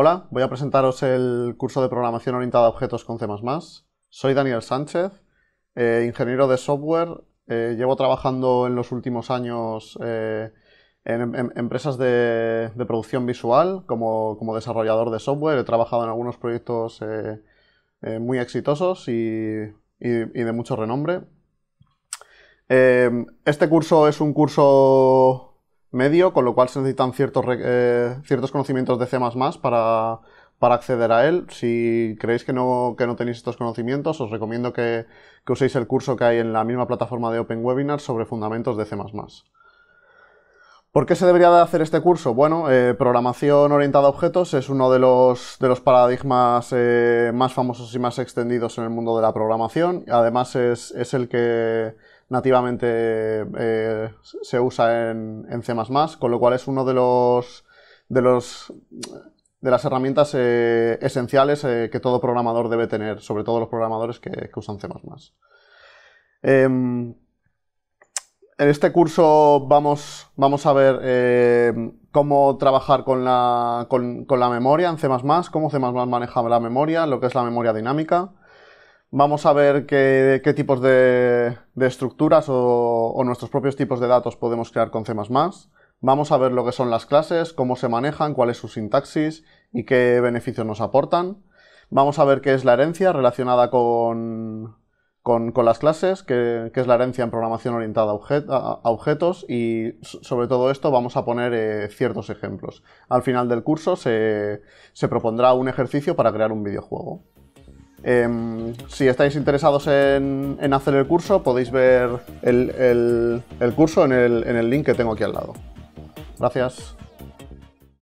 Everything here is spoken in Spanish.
Hola, voy a presentaros el curso de programación orientada a objetos con C++. Soy Daniel Sánchez, eh, ingeniero de software. Eh, llevo trabajando en los últimos años eh, en, empresas de, producción visual como, desarrollador de software. He trabajado en algunos proyectos muy exitosos y, de mucho renombre. este curso es un curso medio, con lo cual se necesitan ciertos, eh, ciertos conocimientos de C++ para, para acceder a él. Si creéis que no, tenéis estos conocimientos, os recomiendo que, uséis el curso que hay en la misma plataforma de Open Webinar sobre fundamentos de C++. ¿Por qué se debería de hacer este curso? Bueno, eh, programación orientada a objetos es uno de los, de los paradigmas eh, más famosos y más extendidos en el mundo de la programación. Además, es el que nativamente eh, se usa en, en, C++, con lo cual es uno de los de los de las herramientas eh, esenciales eh, que todo programador debe tener, sobre todo los programadores que, usan C++. Em, en este curso vamos, vamos a ver cómo trabajar con la, con la memoria en C++, cómo C++ maneja la memoria, lo que es la memoria dinámica, Vamos a ver qué, tipos de, estructuras o, nuestros propios tipos de datos podemos crear con C++. Vamos a ver lo que son las clases, cómo se manejan, cuál es su sintaxis y qué beneficios nos aportan. Vamos a ver qué es la herencia relacionada con, las clases, qué, es la herencia en programación orientada a, objetos y sobre todo esto vamos a poner eh, ciertos ejemplos. Al final del curso se propondrá un ejercicio para crear un videojuego. Em, si estáis interesados en, hacer el curso, podéis ver el, curso en el, en el link que tengo aquí al lado. Gracias.